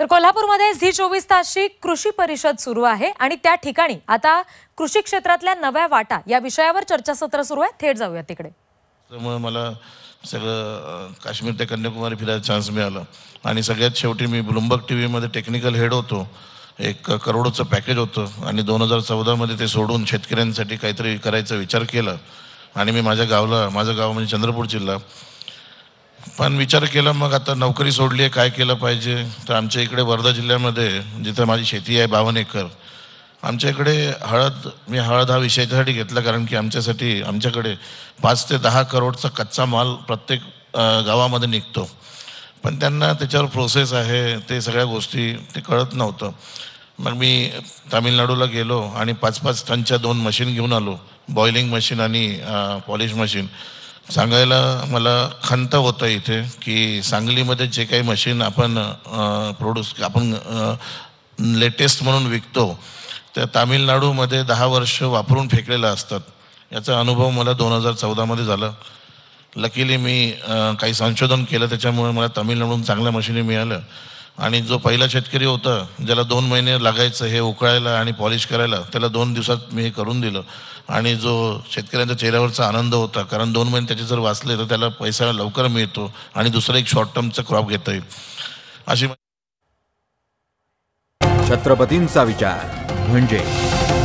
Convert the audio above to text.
तर कोल्हापूरमध्ये झी चोवीस तासची कृषी परिषद सुरू आहे आणि त्या ठिकाणी आता कृषी क्षेत्रातल्या नव्या वाटा या विषयावर चर्चासत्र सुरू आहे थेट जाऊया तिकडे मला सगळं काश्मीर ते कन्याकुमारी फिरायला चान्स मिळाला आणि सगळ्यात शेवटी मी ब्लुमबर्ग टी व्हीमध्ये टेक्निकल हेड होतो एक करोडचं पॅकेज होतं आणि दोन हजार चौदामध्ये ते सोडून शेतकऱ्यांसाठी काहीतरी करायचा विचार केला आणि मी माझ्या गावला माझं गाव म्हणजे चंद्रपूर जिल्हा पण विचार केला मग आता नोकरी सोडली आहे काय केलं पाहिजे तर आमच्या इकडे वर्धा जिल्ह्यामध्ये जिथं माझी शेती आहे बावन एकर आमच्या इकडे हळद मी हळद हा विषयासाठी घेतला कारण की आमच्यासाठी आमच्याकडे पाच ते दहा करोडचा कच्चा माल प्रत्येक गावामध्ये निघतो पण त्यांना त्याच्यावर प्रोसेस आहे ते सगळ्या गोष्टी ते कळत नव्हतं मग मी तामिळनाडूला गेलो आणि पाच पाच टनच्या दोन मशीन घेऊन आलो बॉइलिंग मशीन आणि पॉलिश मशीन सांगायला मला खंत होतं इथे की सांगलीमध्ये जे काही मशीन आपण प्रोड्यूस आपण लेटेस्ट म्हणून विकतो त्या तामिळनाडूमध्ये दहा वर्ष वापरून फेकलेल्या असतात याचा अनुभव मला दोन हजार चौदामध्ये झाला लकीली मी काही संशोधन केलं त्याच्यामुळे मला तामिळनाडून चांगल्या मशीनी मिळालं आणि जो पहिला शेतकरी होता ज्याला दोन महिने लागायचं हे उकळायला आणि पॉलिश करायला त्याला दोन दिवसात मी हे करून दिलं आणि जो शेतकऱ्यांच्या चेहऱ्यावरचा आनंद होता कारण दोन महिने त्याचे जर वाचले तर त्याला पैसा लवकर मिळतो आणि दुसरा एक शॉर्ट टर्मचा क्रॉप घेता येईल अशी छत्रपतींचा विचार म्हणजे